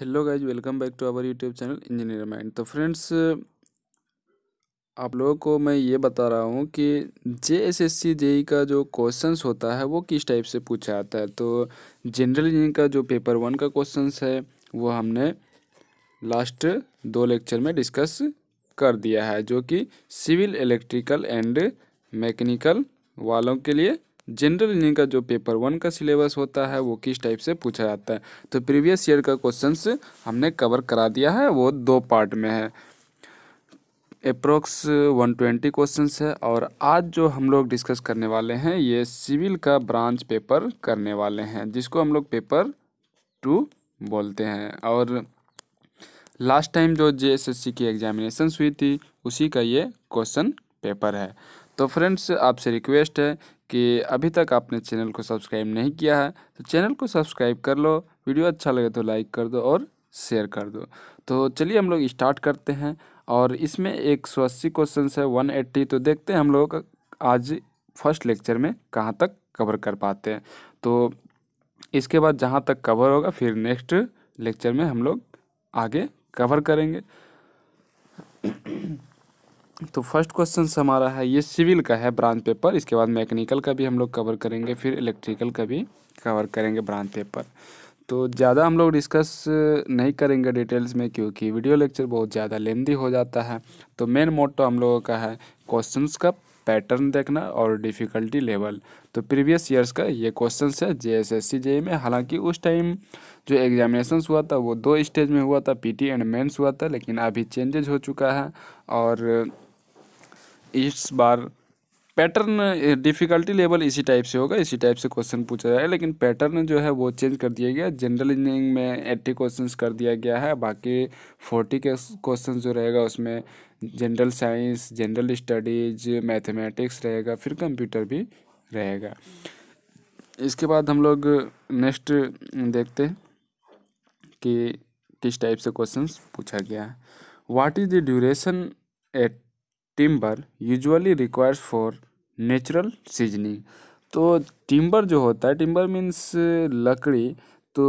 Hello guys welcome back to our YouTube channel engineer mind तो friends आप लोगों को मैं ये बता रहा हूँ कि J S S C JE का जो क्वेश्चंस होता है वो किस टाइप से पूछा जाता है तो जनरल इंजीनियर का जो पेपर वन का क्वेश्चंस है वो हमने लास्ट दो लेक्चर में डिस्कस कर दिया है जो कि सिविल इलेक्ट्रिकल एंड मैकेनिकल वालों के लिए जनरल इंजीनियर का जो पेपर वन का सिलेबस होता है वो किस टाइप से पूछा जाता है तो प्रीवियस ईयर का क्वेश्चंस हमने कवर करा दिया है वो दो पार्ट में है अप्रोक्स 120 क्वेश्चंस है और आज जो हम लोग डिस्कस करने वाले हैं ये सिविल का ब्रांच पेपर करने वाले हैं जिसको हम लोग पेपर टू बोलते हैं और लास्ट टाइम जो जे की एग्जामिनेशन हुई थी उसी का ये क्वेश्चन पेपर है तो फ्रेंड्स आपसे रिक्वेस्ट है कि अभी तक आपने चैनल को सब्सक्राइब नहीं किया है तो चैनल को सब्सक्राइब कर लो वीडियो अच्छा लगे तो लाइक कर दो और शेयर कर दो तो चलिए हम लोग स्टार्ट करते हैं और इसमें एक सौ अस्सी क्वेश्चन है वन एट्टी तो देखते हैं हम लोग आज फर्स्ट लेक्चर में कहाँ तक कवर कर पाते हैं तो इसके बाद जहाँ तक कवर होगा फिर नेक्स्ट लेक्चर में हम लोग आगे कवर करेंगे तो फर्स्ट क्वेश्चन हमारा है ये सिविल का है ब्रांच पेपर इसके बाद मैकेनिकल का भी हम लोग कवर करेंगे फिर इलेक्ट्रिकल का भी कवर करेंगे ब्रांच पेपर तो ज़्यादा हम लोग डिस्कस नहीं करेंगे डिटेल्स में क्योंकि वीडियो लेक्चर बहुत ज़्यादा लेंदी हो जाता है तो मेन मोटो हम लोगों का है क्वेश्चंस का पैटर्न देखना और डिफ़िकल्टी लेवल तो प्रीवियस ईयर्स का ये क्वेश्चन है जे एस एस सी जे में हालांकि उस टाइम जो एग्जामिनेशन हुआ था वो दो स्टेज में हुआ था पीटी एंड मेंस हुआ था लेकिन अभी चेंजेज हो चुका है और इस बार पैटर्न डिफ़िकल्टी लेवल इसी टाइप से होगा इसी टाइप से क्वेश्चन पूछा जाएगा लेकिन पैटर्न जो है वो चेंज कर दिया गया जनरल इंजीनियरिंग में एट्टी क्वेश्चन कर दिया गया है बाकी फोर्टी के क्वेश्चन जो रहेगा उसमें general science general studies mathematics रहेगा फिर कंप्यूटर भी रहेगा इसके बाद हम लोग नेक्स्ट देखते हैं कि किस टाइप से क्वेश्चन पूछा गया है what is the duration at timber usually requires for natural seasoning तो टिम्बर जो होता है टिम्बर मीन्स लकड़ी तो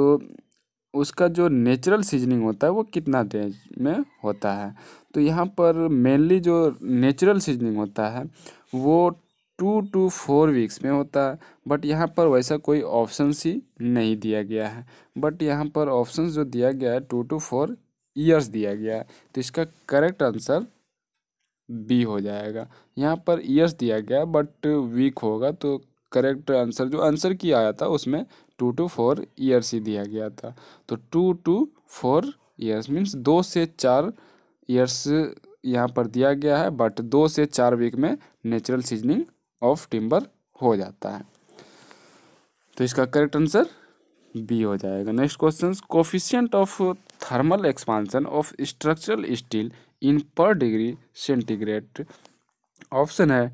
उसका जो नेचुरल सीजनिंग होता है वो कितना देर में होता है तो यहाँ पर मेनली जो नेचुरल सीजनिंग होता है वो टू टू फोर वीक्स में होता है बट यहाँ पर वैसा कोई ऑप्शन ही नहीं दिया गया है बट यहाँ पर ऑप्शन जो दिया गया है टू टू फोर ईयर्स दिया गया है तो इसका करेक्ट आंसर बी हो जाएगा यहाँ पर यस दिया गया बट वीक होगा तो करेक्ट आंसर जो आंसर किया आया था उसमें टू टू फोर ईयर्स ही दिया गया था तो two to four years means दो से चार ईयर्स यहाँ पर दिया गया है बट दो से चार वीक में नेचुरल सीजनिंग ऑफ टिम्बर हो जाता है तो इसका करेक्ट आंसर बी हो जाएगा next question coefficient of thermal expansion of structural steel in per degree centigrade option है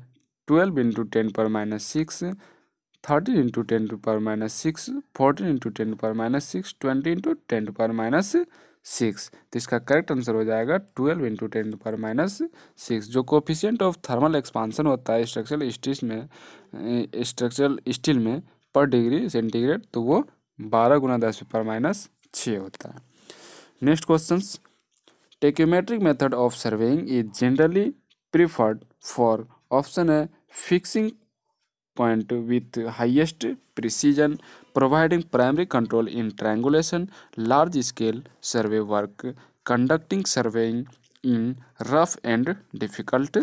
twelve into ten per minus six thirteen into ten to per minus six fourteen into ten per minus six twenty into ten per minus six तो इसका correct answer हो जाएगा twelve into ten per minus six जो coefficient of thermal expansion होता है structural steel में structural steel में पर डिग्री सेंटीग्रेड तो वो बारह गुना दस पर माइनस छः होता है next question tacheometric method of surveying is generally preferred for option है fixing point with highest precision providing primary control in triangulation large scale survey work conducting surveying in rough and difficult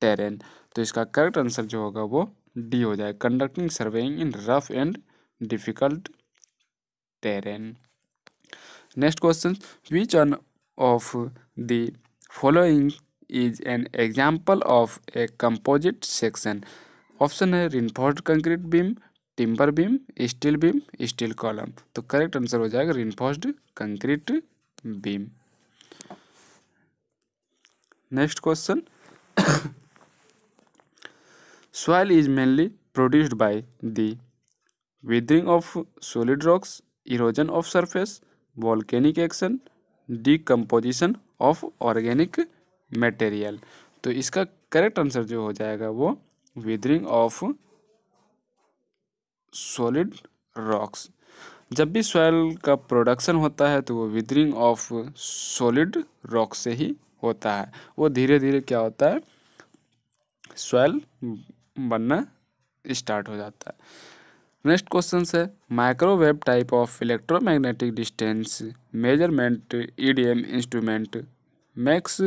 terrain तो इसका correct answer जो होगा वो D हो जाए conducting surveying in rough and difficult terrain next question which one of the following is an example of a composite section option है reinforced concrete beam timber beam steel beam steel column तो correct answer हो जाएगा reinforced concrete beam next question soil is mainly produced by the withering of solid rocks erosion of surface volcanic action decomposition of organic material तो इसका correct answer जो हो जाएगा वो withering of solid rocks जब भी सॉयल का production होता है तो वो विदरिंग ऑफ सॉलिड रॉक से ही होता है वो धीरे धीरे क्या होता है सॉयल बनना स्टार्ट हो जाता है नेक्स्ट क्वेश्चन है microwave type of electromagnetic distance measurement EDM instrument makes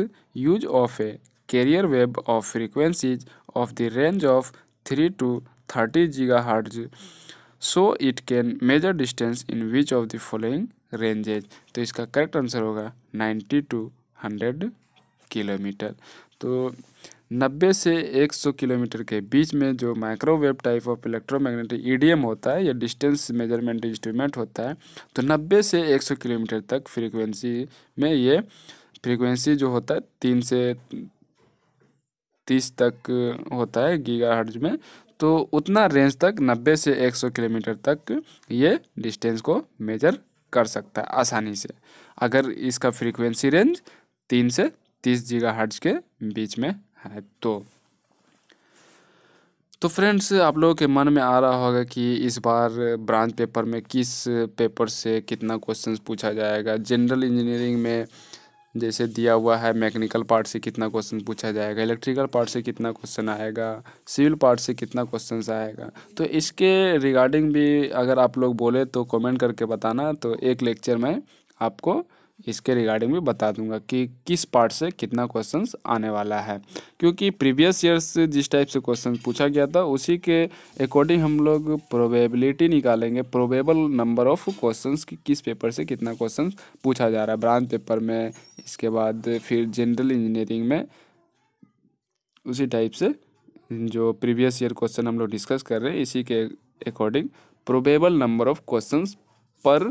use of a carrier wave of frequencies of the range of three to thirty giga hertz so it can measure distance in which of the following ranges तो इसका correct answer होगा ninety to hundred kilometre तो 90 से 100 kilometre के बीच में जो microwave type of electromagnetic EDM होता है या डिस्टेंस मेजरमेंट इंस्ट्रूमेंट होता है तो 90 से 100 किलोमीटर तक फ्रीक्वेंसी में ये फ्रीक्वेंसी जो होता है तीन से तीस तक होता है गीगा हर्ज में तो उतना रेंज तक 90 से 100 किलोमीटर तक ये डिस्टेंस को मेजर कर सकता है आसानी से अगर इसका फ्रीक्वेंसी रेंज तीन से तीस जीगा के बीच में है तो तो फ्रेंड्स आप लोगों के मन में आ रहा होगा कि इस बार ब्रांच पेपर में किस पेपर से कितना क्वेश्चंस पूछा जाएगा जनरल इंजीनियरिंग में जैसे दिया हुआ है मैकेनिकल पार्ट से कितना क्वेश्चन पूछा जाएगा इलेक्ट्रिकल पार्ट से कितना क्वेश्चन आएगा सिविल पार्ट से कितना क्वेश्चन आएगा तो इसके रिगार्डिंग भी अगर आप लोग बोले तो कमेंट करके बताना तो एक लेक्चर में आपको इसके रिगार्डिंग भी बता दूंगा कि किस पार्ट से कितना क्वेश्चन आने वाला है क्योंकि प्रीवियस ईयर से जिस टाइप से क्वेश्चन पूछा गया था उसी के अकॉर्डिंग हम लोग प्रोबेबिलिटी निकालेंगे प्रोबेबल नंबर ऑफ क्वेश्चन कि किस पेपर से कितना क्वेश्चन पूछा जा रहा है ब्रांच पेपर में इसके बाद फिर जनरल इंजीनियरिंग में उसी टाइप से जो प्रीवियस ईयर क्वेश्चन हम लोग डिस्कस कर रहे हैं इसी के according probable number of question per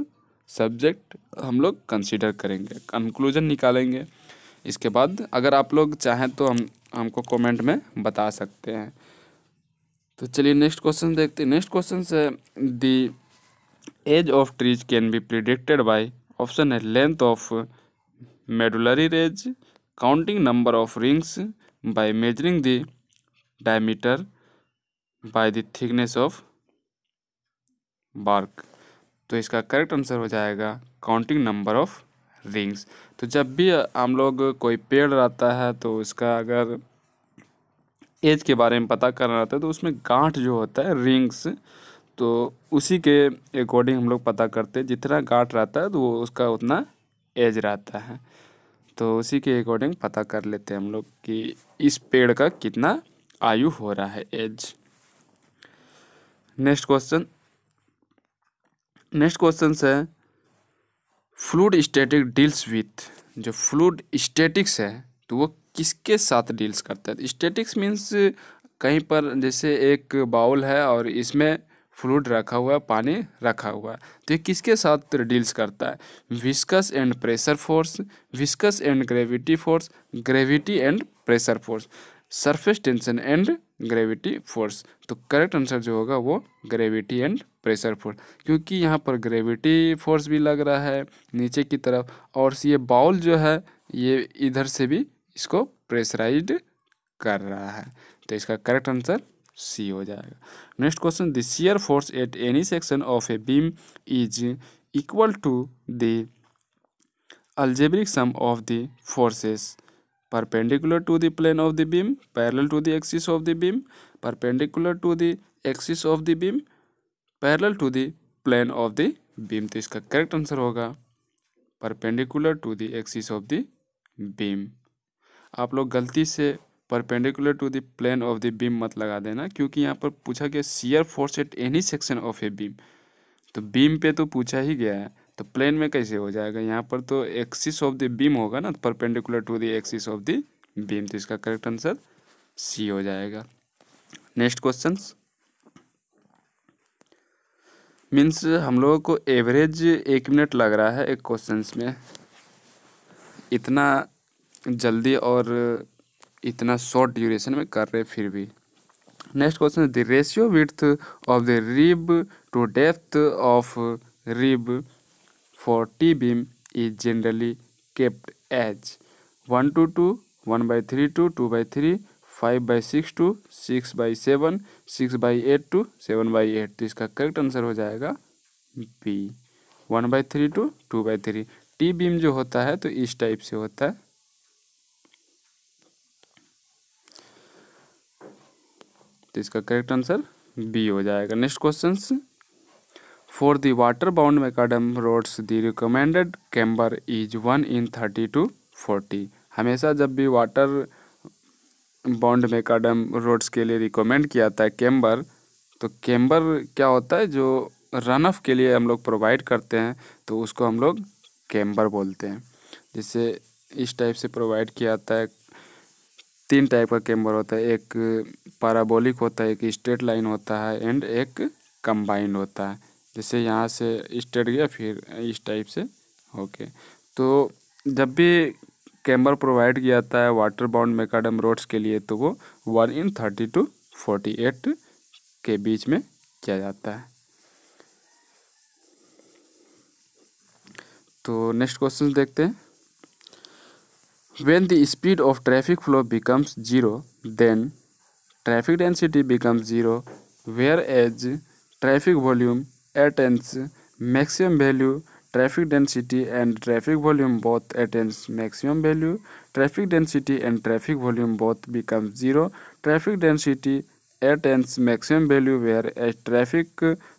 subject हम लोग कंसिडर करेंगे कंक्लूजन निकालेंगे इसके बाद अगर आप लोग चाहें तो हम हमको कमेंट में बता सकते हैं तो चलिए नेक्स्ट क्वेश्चन देखते हैं नेक्स्ट क्वेश्चन है the age of trees can be predicted by option है length of medullary rays counting number of rings by measuring the diameter by the thickness of bark तो इसका करेक्ट आंसर हो जाएगा counting number of rings तो जब भी हम लोग कोई पेड़ रहता है तो उसका अगर एज के बारे में पता करना रहता है तो उसमें गांठ जो होता है रिंग्स तो उसी के अकॉर्डिंग हम लोग पता करते हैं जितना गांठ रहता है तो वो उसका उतना एज रहता है तो उसी के अकॉर्डिंग पता कर लेते हैं हम लोग कि इस पेड़ का कितना आयु हो रहा है age next question next question है फ्लूड स्टैटिक डील्स विथ जो फ्लूड स्टैटिक्स है तो वो किसके साथ डील्स करता है स्टैटिक्स मीन्स कहीं पर जैसे एक बाउल है और इसमें फ्लूड रखा हुआ है पानी रखा हुआ है तो ये किसके साथ डील्स करता है viscous and pressure force viscous and gravity force gravity and pressure force surface tension and gravity force तो करेक्ट आंसर जो होगा वो ग्रेविटी एंड प्रेशर फोर्स क्योंकि यहाँ पर ग्रेविटी फोर्स भी लग रहा है नीचे की तरफ और ये बाउल जो है ये इधर से भी इसको प्रेशराइज कर रहा है तो इसका करेक्ट आंसर सी हो जाएगा next question the shear force at any section of a beam is equal to the algebraic sum of the forces perpendicular to the plane of the beam parallel to the axis of the beam perpendicular to the axis of the beam parallel to the plane of the beam तो इसका correct answer होगा perpendicular to the axis of the beam आप लोग गलती से perpendicular to the plane of the beam मत लगा देना क्योंकि यहाँ पर पूछा गया shear force at any section of a beam तो बीम पे तो पूछा ही गया है तो प्लेन में कैसे हो जाएगा यहाँ पर तो एक्सिस ऑफ द बीम होगा ना perpendicular to the axis of the beam तो इसका करेक्ट आंसर सी हो जाएगा नेक्स्ट क्वेश्चन मीन्स हम लोगों को एवरेज एक मिनट लग रहा है एक क्वेश्चन में इतना जल्दी और इतना शॉर्ट ड्यूरेशन में कर रहे फिर भी next question the ratio width of the rib to depth of rib for T beam is generally kept as one two to one by three to two by three five by 6 to 6 by 7, 6 by 8 to 7 by 8 तो इसका correct answer हो जाएगा B one by three to two by three T beam जो होता है तो इस type से होता है तो इसका करेक्ट आंसर बी हो जाएगा next question For the water bound macadam roads, the recommended camber is 1 in 30 to 40. हमेशा जब भी वाटर बॉन्ड मेकाडम रोड्स के लिए रिकमेंड किया था कैम्बर तो कैम्बर क्या होता है जो रन ऑफ के लिए हम लोग प्रोवाइड करते हैं तो उसको हम लोग कैम्बर बोलते हैं जैसे इस टाइप से प्रोवाइड किया जाता है तीन टाइप का कैम्बर होता है एक पाराबोलिक होता है एक स्ट्रेट लाइन होता है एंड एक कंबाइंड होता है जैसे यहाँ से स्टेट गया फिर इस टाइप से ओके तो जब भी कैमरा प्रोवाइड किया जाता है वाटर बाउंड मेकाडम रोड्स के लिए तो वो one in thirty to forty eight के बीच में किया जाता है तो नेक्स्ट क्वेश्चन देखते हैं when the speed of traffic flow becomes zero then traffic density becomes zero whereas traffic volume attains maximum value traffic density and traffic volume both attains maximum value traffic density and traffic volume both become zero traffic density attains maximum value where as traffic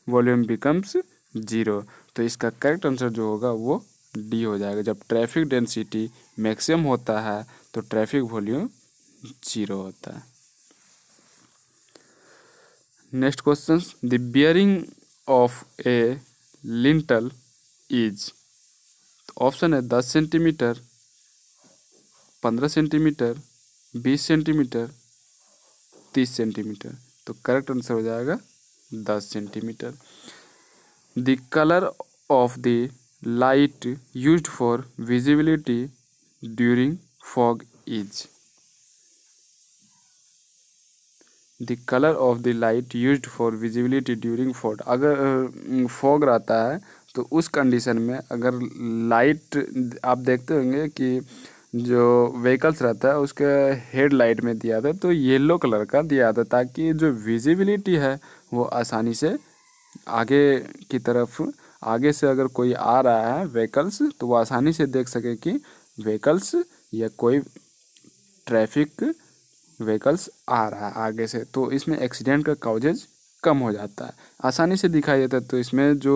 volume becomes zero तो इसका correct answer जो होगा वो D हो जाएगा जब traffic density maximum होता है तो ट्रैफिक वॉल्यूम जीरो होता है next question the bearing of a lintel is option है दस सेंटीमीटर पंद्रह सेंटीमीटर बीस सेंटीमीटर तीस सेंटीमीटर तो करेक्ट आंसर हो जाएगा दस centimetre the colour of the light used for visibility during fog is the colour of the light use for visibility during fog अगर फॉग रहता है तो उस कंडीशन में अगर लाइट आप देखते होंगे कि जो व्हीकल्स रहता है उसके हेड लाइट में दिया था तो येलो कलर का दिया था ताकि जो विजिबिलिटी है वो आसानी से आगे की तरफ आगे से अगर कोई आ रहा है व्हीकल्स तो वो आसानी से देख सके कि व्हीकल्स या कोई ट्रैफिक व्हीकल्स आ रहा है आगे से तो इसमें एक्सीडेंट का काउजेज कम हो जाता है आसानी से दिखाई देता है तो इसमें जो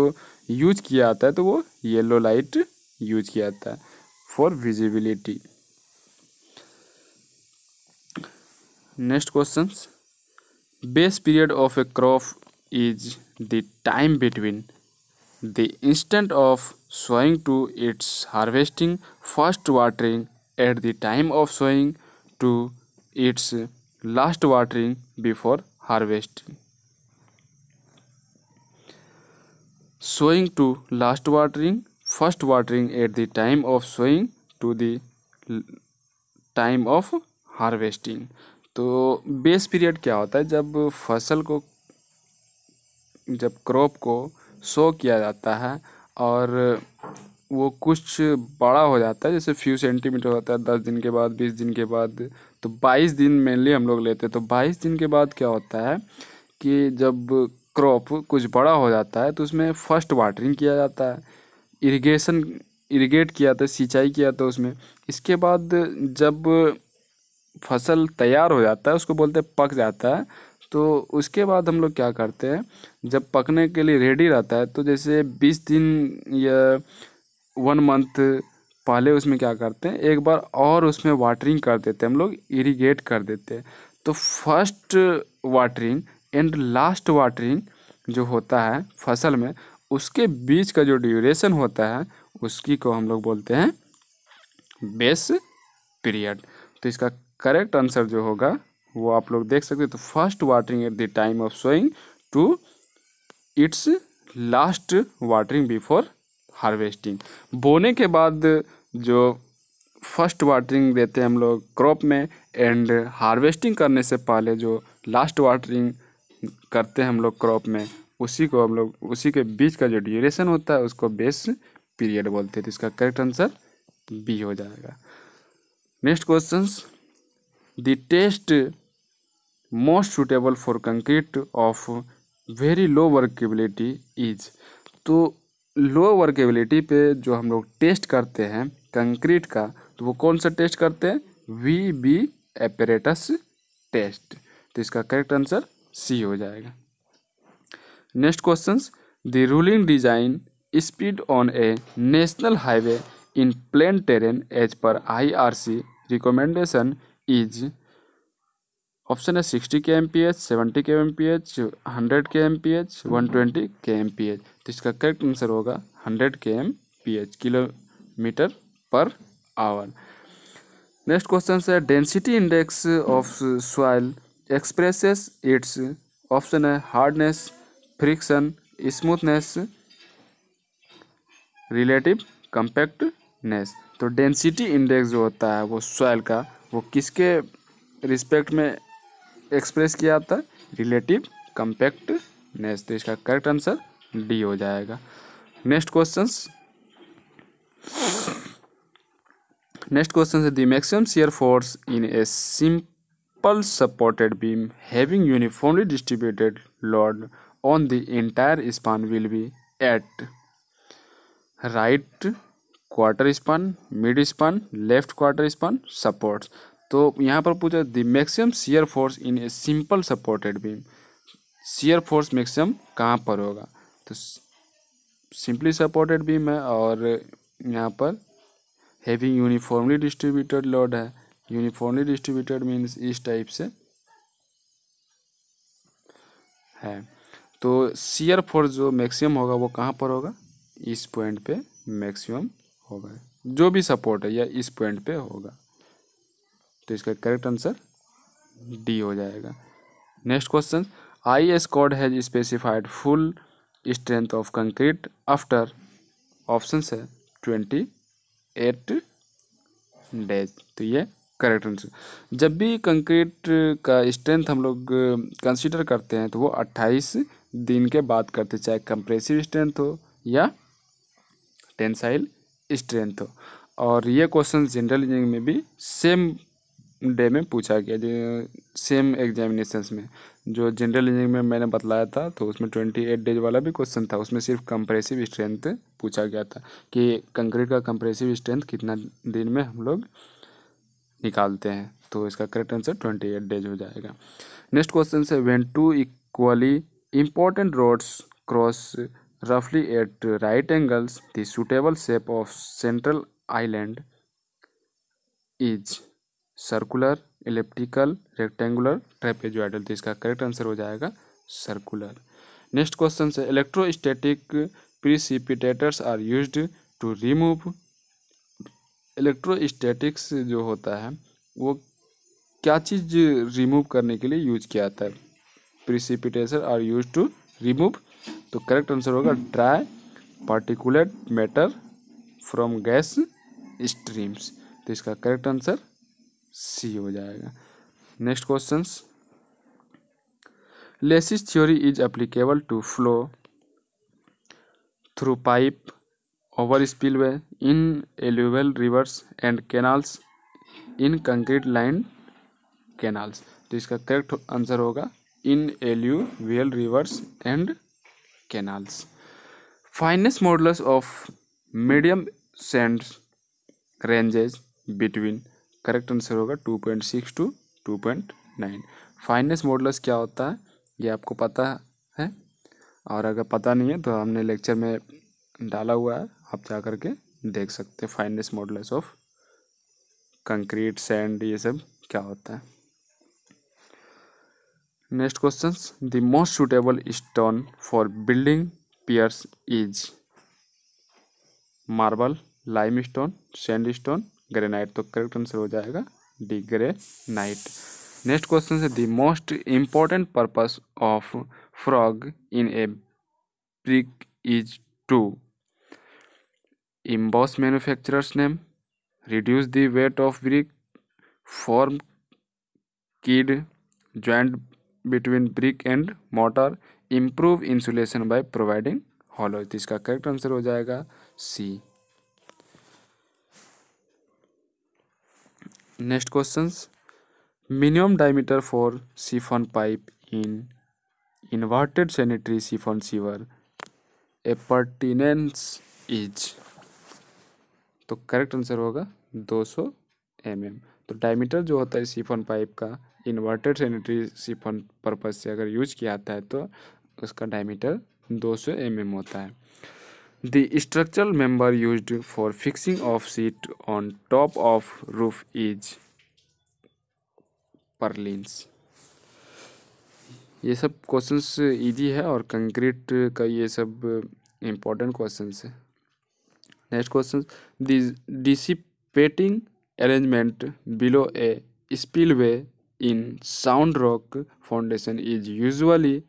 यूज तो किया जाता है तो वो येलो लाइट यूज किया जाता है for visibility next question base period of a crop is the time between the instant of sowing to its harvesting first watering at the time of sowing to its last watering before harvesting sowing to last watering first watering at the time of sowing to the time of harvesting तो base period क्या होता है जब फसल को जब crop को सो किया जाता है और वो कुछ बड़ा हो जाता है जैसे फ्यू सेंटीमीटर होता है दस दिन के बाद बीस दिन के बाद तो 22 दिन मेनली हम लोग लेते हैं तो 22 दिन के बाद क्या होता है कि जब क्रॉप कुछ बड़ा हो जाता है तो उसमें फर्स्ट वाटरिंग किया जाता है इरिगेशन इरिगेट किया था सिंचाई किया था उसमें इसके बाद जब फसल तैयार हो जाता है उसको बोलते हैं पक जाता है तो उसके बाद हम लोग क्या करते हैं जब पकने के लिए रेडी रहता है तो जैसे बीस दिन या वन मंथ पहले उसमें क्या करते हैं एक बार और उसमें वाटरिंग कर देते हैं हम लोग इरीगेट कर देते हैं तो first watering and last watering जो होता है फसल में उसके बीच का जो ड्यूरेशन होता है उसकी को हम लोग बोलते हैं बेस पीरियड तो इसका करेक्ट आंसर जो होगा वो आप लोग देख सकते हैं तो first watering at the time of sowing to its last watering before harvesting बोने के बाद जो फर्स्ट वाटरिंग देते हैं हम लोग क्रॉप में एंड हार्वेस्टिंग करने से पहले जो लास्ट वाटरिंग करते हैं हम लोग क्रॉप में उसी को हम लोग उसी के बीच का जो ड्यूरेशन होता है उसको बेस पीरियड बोलते हैं तो इसका करेक्ट आंसर बी हो जाएगा next question the test most suitable for concrete of very low workability is तो लो वर्केबिलिटी पे जो हम लोग टेस्ट करते हैं कंक्रीट का तो वो कौन सा टेस्ट करते हैं वी बी एपरेटस टेस्ट तो इसका करेक्ट आंसर सी हो जाएगा next question the ruling design speed on a national highway in plain terrain as per I R C recommendation is option है sixty K M P H seventy K M P H hundred K M P H one twenty K M P H तो इसका correct answer होगा hundred K M P H kilometre per hour next question है density index of soil expresses its option है hardness friction smoothness relative compactness तो density index जो होता है वो सॉइल का वो किसके रिस्पेक्ट में एक्सप्रेस किया जाता है रिलेटिव नेस तो इसका करेक्ट आंसर डी हो जाएगा नेक्स्ट क्वेश्चन नेक्स्ट क्वेश्चन है the maximum shear force in a simple supported beam having uniformly distributed load on the entire span will be at right quarter span mid span left quarter span supports तो यहाँ पर पूछा the maximum shear force in a simple supported beam shear force maximum कहाँ पर होगा तो simply supported beam है और यहाँ पर हैविंग यूनिफॉर्मली डिस्ट्रीब्यूटेड लोड है यूनिफॉर्मली डिस्ट्रीब्यूटेड मीन्स इस टाइप से है तो सीयर फोर्स जो मैक्सिमम होगा वो कहाँ पर होगा इस पॉइंट पे मैक्सिमम होगा जो भी सपोर्ट है या इस पॉइंट पे होगा तो इसका करेक्ट आंसर डी हो जाएगा next question I code has specified full strength of concrete after option है ट्वेंटी एट डेज तो ये करेक्ट आंसर जब भी कंक्रीट का स्ट्रेंथ हम लोग कंसिडर करते हैं तो वो अट्ठाईस दिन के बाद करते चाहे कंप्रेसिव स्ट्रेंथ हो या टेंसाइल स्ट्रेंथ हो और ये क्वेश्चन जनरल इंजीनियरिंग में भी सेम डे में पूछा गया सेम एग्जामिनेशन में जो जनरल इंजीनियरिंग में मैंने बताया था तो उसमें ट्वेंटी एट डेज वाला भी क्वेश्चन था उसमें सिर्फ कंप्रेसिव स्ट्रेंथ पूछा गया था कि कंक्रीट का कंप्रेसिव स्ट्रेंथ कितना दिन में हम लोग निकालते हैं तो इसका correct answer twenty eight days हो जाएगा नेक्स्ट क्वेश्चन से when two equally important roads cross रफली at right angles the suitable shape of central island is circular elliptical rectangular trapezoidal तो इसका करेक्ट आंसर हो जाएगा सर्कुलर नेक्स्ट क्वेश्चन से electrostatic precipitators are used to remove electrostatics जो होता है वो क्या चीज़ रिमूव करने के लिए यूज किया जाता है precipitation are use to remove तो करेक्ट आंसर होगा dry particulate matter from gas streams तो इसका करेक्ट आंसर सी हो जाएगा next question Lacey's theory is applicable to flow through pipe over way in एल्यूबल rivers and canals in concrete line canals तो इसका correct answer होगा in alluvial rivers and canals fineness modulus of medium sand ranges between correct answer होगा two point six to two point nine fineness modulus क्या होता है ये आपको पता है और अगर पता नहीं है तो हमने लेक्चर में डाला हुआ है आप जा कर के देख सकते हैं fineness models of concrete sand ये सब क्या होता है next question the most suitable stone for building piers is marble lime stone sand stone granite तो करेक्ट आंसर हो जाएगा डी ग्रेनाइट नेक्स्ट क्वेश्चन है the most important purpose of frog in a brick is to emboss manufacturer's name reduce the weight of brick form keyed joint between brick and mortar improve insulation by providing hollow इसका correct answer हो जाएगा C next question minimum diameter for siphon pipe in inverted sanitary siphon sewer appurtenance is तो correct answer होगा 200 सौ mm. तो diameter जो होता है सीफन पाइप का इन्वर्टेड सैनिटरी सीफन पर्पज से अगर यूज किया जाता है तो उसका डायमीटर 200 सौ mm होता है The structural member used for fixing of seat on top of roof is purlins. ये सब क्वेश्चंस ईजी है और कंक्रीट का ये सब इम्पोर्टेंट क्वेश्चंस है next question dissipating arrangement below a spillway in sound rock foundation is usually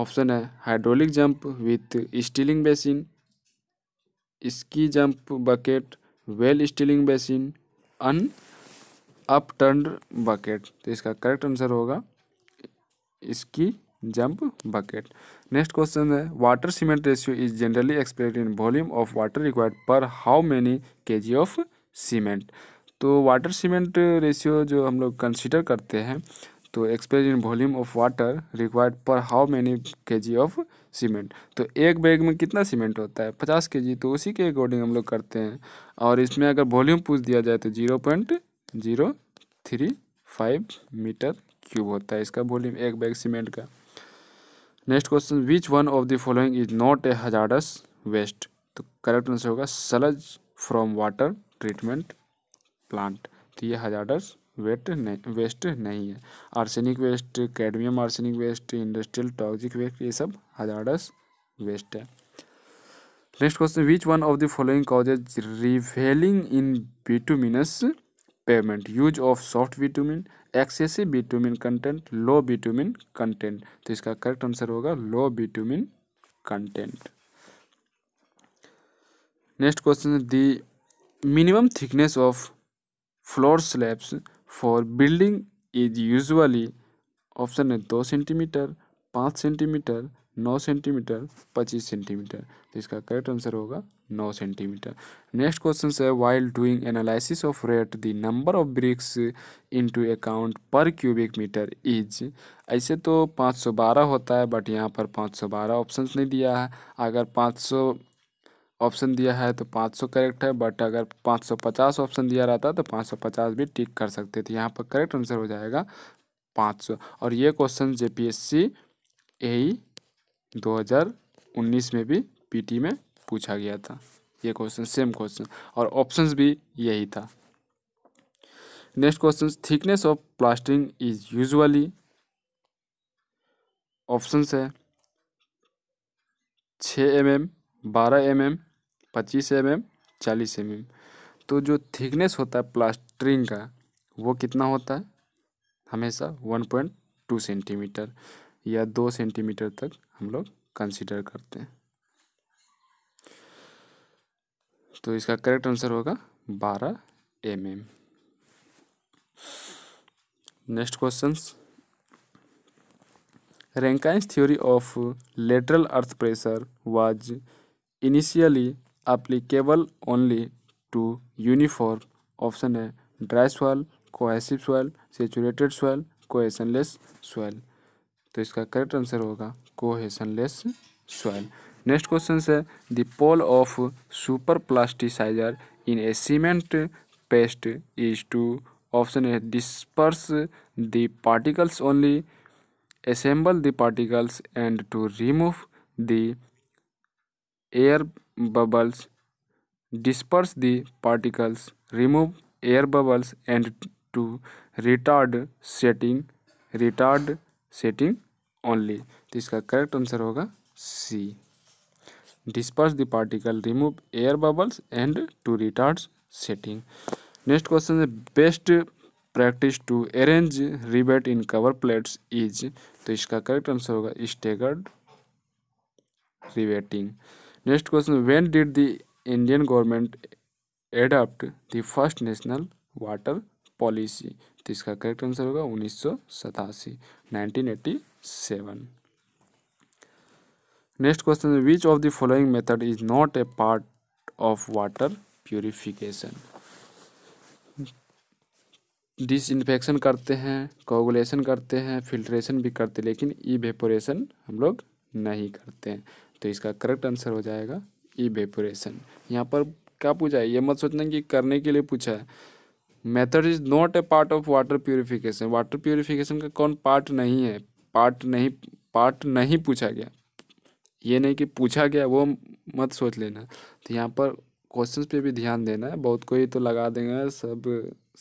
option है hydraulic jump with stilling basin ski jump bucket well stilling basin and upturn bucket तो इसका correct answer होगा इसकी jump bucket next question है water cement ratio is generally express in volume of water required per how many K G of cement तो water cement ratio जो हम लोग consider करते हैं तो express in volume of water required per how many K G of cement तो एक bag में कितना सीमेंट होता है पचास के जी तो उसी के अकॉर्डिंग हम लोग करते हैं और इसमें अगर वॉल्यूम पूछ दिया जाए तो zero point zero three five metre cube होता है इसका वॉल्यूम एक बैग सीमेंट का next question which one of the following is not a hazardous waste तो करेक्ट आंसर होगा sludge from water treatment plant तो ये हजारस वेट नहीं वेस्ट नहीं है arsenic waste cadmium arsenic waste industrial toxic waste ये सब हजारस वेस्ट है next question which one of the following causes revealing in bituminous pavement use of soft bitumen excessive bitumen content low bitumen content तो इसका correct answer होगा low bitumen content next question the minimum thickness of floor slabs for building is usually option है दो centimetre पाँच centimetre नौ centimetre पच्चीस centimetre तो इसका करेक्ट आंसर होगा नौ सेंटीमीटर नेक्स्ट क्वेश्चन है while doing analysis of rate the number of bricks into account per cubic metre is ऐसे तो पाँच सौ बारह होता है बट यहाँ पर पाँच सौ बारह ऑप्शन नहीं दिया है अगर पाँच सौ ऑप्शन दिया है तो 500 करेक्ट है बट अगर 550 ऑप्शन दिया रहता तो 550 भी टिक कर सकते थे यहाँ पर करेक्ट आंसर हो जाएगा 500 और ये question J P S C A 2019 में भी पीटी में पूछा गया था ये क्वेश्चन सेम क्वेश्चन और ऑप्शंस भी यही था next question thickness of plastering is usually options है छः एम एम बारह एम एम पच्चीस एम एम चालीस एम एम तो जो थिकनेस होता है प्लास्टरिंग का वो कितना होता है हमेशा वन पॉइंट टू सेंटीमीटर या दो सेंटीमीटर तक हम लोग कंसिडर करते हैं तो इसका करेक्ट आंसर होगा बारह M M next question Rankine's theory of lateral earth pressure was initially applicable only to uniform option है dry soil cohesive soil saturated soil cohesionless soil तो इसका करेक्ट आंसर होगा कोहेसनलेस सॉइल नेक्स्ट क्वेश्चन है the role of super plasticizer in a cement paste is to option है disperse the particles only assemble the particles and to remove the air bubbles, disperse the particles, remove air bubbles and to retard setting, retard setting only तो इसका correct answer होगा C disperse the particle remove air bubbles and to retard setting next question है best practice to arrange rivet in cover plates is तो इसका correct answer होगा staggered riveting next question when did the Indian government adopt the first national water policy तो इसका correct answer होगा उन्नीस सौ सतासी nineteen eighty seven next question which of the following method is not a part of water purification disinfection करते हैं coagulation करते हैं फिल्ट्रेशन भी करते हैं लेकिन ई वेपोरेशन हम लोग नहीं करते हैं तो इसका करेक्ट आंसर हो जाएगा ई वेपोरेशन यहाँ पर क्या पूछा है ये मत सोचना कि करने के लिए पूछा है method is not a part of water purification water purification का कौन पार्ट नहीं है पार्ट नहीं पार्ट नहीं पूछा गया ये नहीं कि पूछा गया वो मत सोच लेना तो यहाँ पर क्वेश्चंस पे भी ध्यान देना है बहुत कोई तो लगा देंगे सब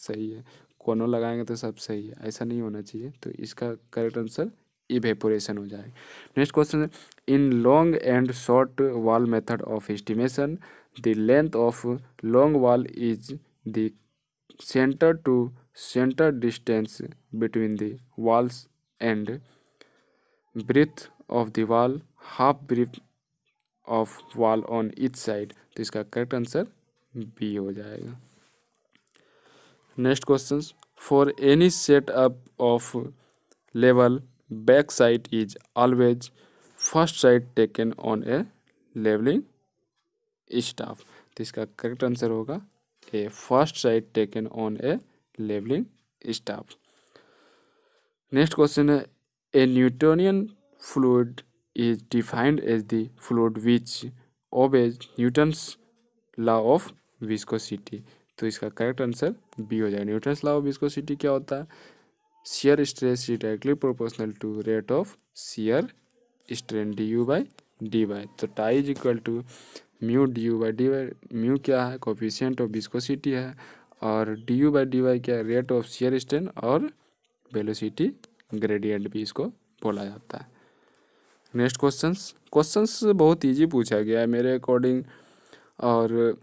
सही है कोनो लगाएंगे तो सब सही है ऐसा नहीं होना चाहिए तो इसका करेक्ट आंसर तो इवेपोरेशन हो जाएगा next question in long and short wall method of estimation the length of long wall is the centre to centre distance between the walls and breadth of the wall half breadth of wall on each side तो इसका correct answer B हो जाएगा next question for any set up of level back side is always first side taken on a leveling staff तो इसका correct answer होगा A first sight taken on a levelling staff next question है a Newtonian fluid is defined as the fluid which obeys Newton's law of viscosity तो इसका correct answer B हो जाएगा Newton's law of viscosity क्या होता है stress is directly proportional to rate of shear strain D U by D Y तो tau is equal to mu D U by D Y mu क्या है coefficient of viscosity है और D U by D Y क्या है rate of shear strain और velocity gradient भी इसको बोला जाता है नेक्स्ट क्वेश्चन क्वेश्चन बहुत ईजी पूछा गया है मेरे अकॉर्डिंग और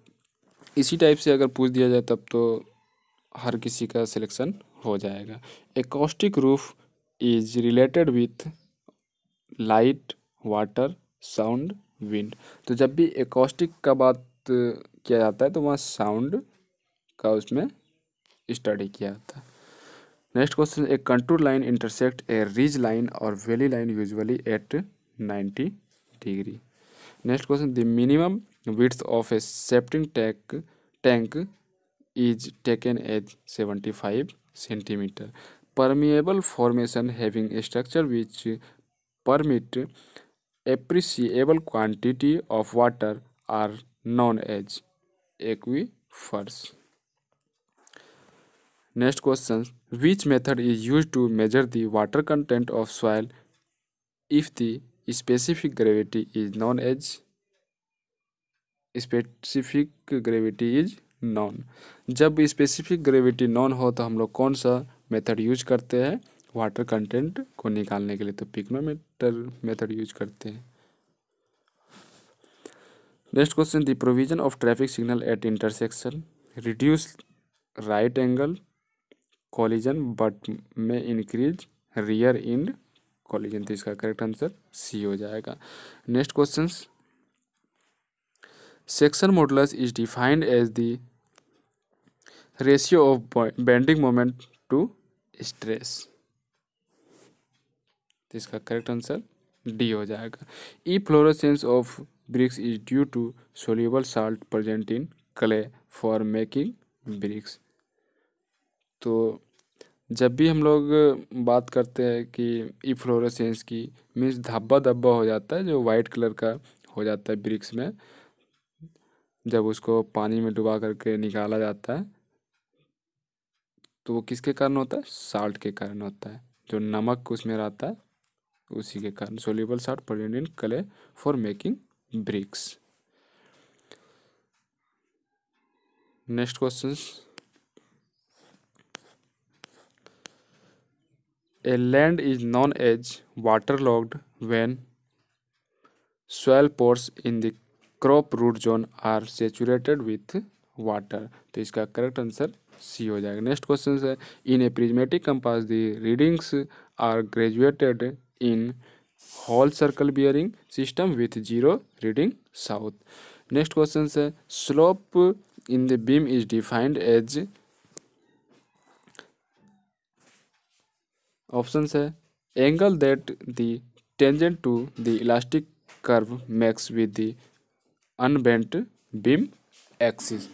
इसी टाइप से अगर पूछ दिया जाए तब तो हर किसी का सिलेक्शन हो जाएगा acoustic roof is related with light water sound wind तो जब भी एकॉस्टिक का बात किया जाता है तो वहाँ साउंड का उसमें स्टडी किया जाता है next question a control line intersect a ridge line और valley line usually at ninety degree next question the minimum of a a septic tank is taken as seventy five centimetre permeable formation having structure which permit appreciable quantity of water are known as aquifers next question which method is use to measure the water content of soil if the specific gravity is known as specific gravity is known जब specific gravity known हो तो हम लोग कौन सा method use करते हैं water content को निकालने के लिए तो पिग्नोमीटर मेथड यूज करते हैं next question the provision of traffic signal at intersection reduce right angle collision but में इंक्रीज रियर इंड कॉलिजन तो इसका करेक्ट आंसर सी हो जाएगा next question section modulus is defined as the ratio of bending moment to stress तो इसका correct answer D हो जाएगा efflorescence of bricks is due to soluble salt present in clay for making bricks तो जब भी हम लोग बात करते हैं कि ई e फ्लोरोसेंस की मीन्स धब्बा धब्बा हो जाता है जो वाइट कलर का हो जाता है ब्रिक्स में जब उसको पानी में डुबा करके निकाला जाता है तो वो किसके कारण होता है साल्ट के कारण होता है जो नमक उसमें रहता है उसी के कारण soluble salt produce in clay for making bricks next question a land is known as water logged when soil pores in the crop root zone are saturated with water तो इसका करेक्ट आंसर सी हो जाएगा next question है in a prismatic compass the readings are graduated in whole circle bearing system with zero reading south next question है slope in the beam is defined as option है angle that the tangent to the elastic curve makes with the unbent beam axis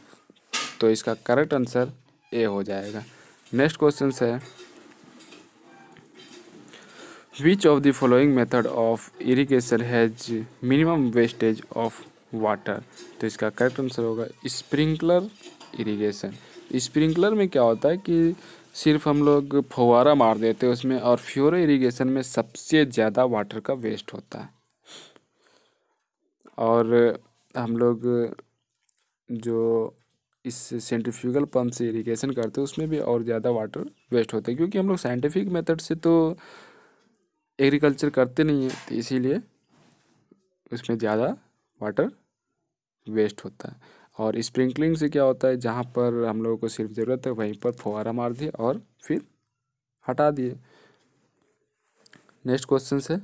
तो इसका correct answer A हो जाएगा next question है which of the following method of irrigation has minimum wastage of water तो इसका correct answer होगा sprinkler irrigation sprinkler में क्या होता है कि सिर्फ हम लोग फुहारा मार देते हैं उसमें और फ्योरो इरीगेशन में सबसे ज़्यादा वाटर का वेस्ट होता है और हम लोग जो इस सेंट्रीफ्यूगल पंप से इरीगेशन करते हैं उसमें भी और ज़्यादा वाटर वेस्ट होता है क्योंकि हम लोग साइंटिफिक मेथड से तो एग्रीकल्चर करते नहीं हैं तो इसीलिए उसमें ज़्यादा वाटर वेस्ट होता है और स्प्रिंकलिंग से क्या होता है जहाँ पर हम लोगों को सिर्फ ज़रूरत है वहीं पर फुहारा मार दिए और फिर हटा दिए नेक्स्ट क्वेश्चन है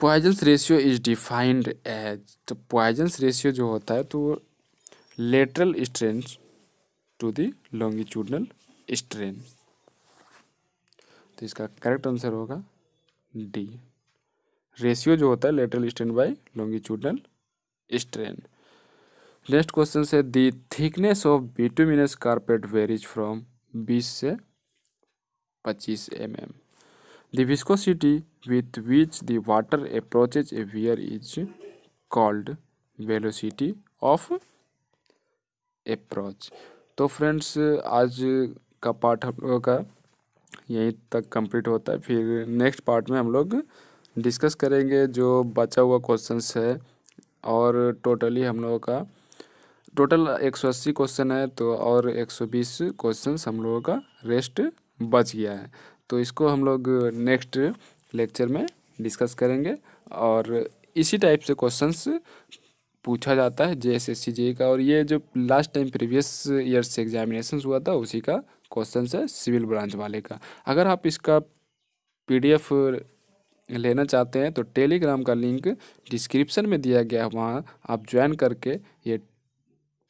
Poisson's ratio is defined as तो पॉइजन्स रेशियो जो होता है तो lateral strains to the longitudinal strain तो इसका करेक्ट आंसर होगा डी रेशियो जो होता है lateral strain by longitudinal strain next question से the thickness of bituminous carpet varies from 20 से 25 M M viscosity with which the water approaches a weir is called velocity of approach तो friends आज का part हम लोगों का यहीं तक कंप्लीट होता है फिर नेक्स्ट पार्ट में हम लोग डिस्कस करेंगे जो बचा हुआ क्वेश्चंस है और टोटली हम लोगों का टोटल एक सौ अस्सी क्वेश्चन है तो और एक सौ बीस क्वेश्चन हम लोगों का रेस्ट बच गया है तो इसको हम लोग नेक्स्ट लेक्चर में डिस्कस करेंगे और इसी टाइप से क्वेश्चंस पूछा जाता है जे एस एस सी जे का और ये जो लास्ट टाइम प्रीवियस ईयर से एग्जामिनेशन हुआ था उसी का क्वेश्चन है सिविल ब्रांच वाले का अगर आप इसका पीडीएफ लेना चाहते हैं तो टेलीग्राम का लिंक डिस्क्रिप्शन में दिया गया है वहाँ आप ज्वाइन करके ये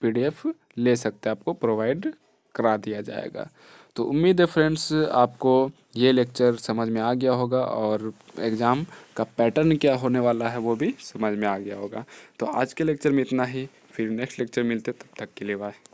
पीडीएफ ले सकते हैं आपको प्रोवाइड करा दिया जाएगा तो उम्मीद है फ्रेंड्स आपको ये लेक्चर समझ में आ गया होगा और एग्ज़ाम का पैटर्न क्या होने वाला है वो भी समझ में आ गया होगा तो आज के लेक्चर में इतना ही फिर नेक्स्ट लेक्चर मिलते तब तक के लिए बाय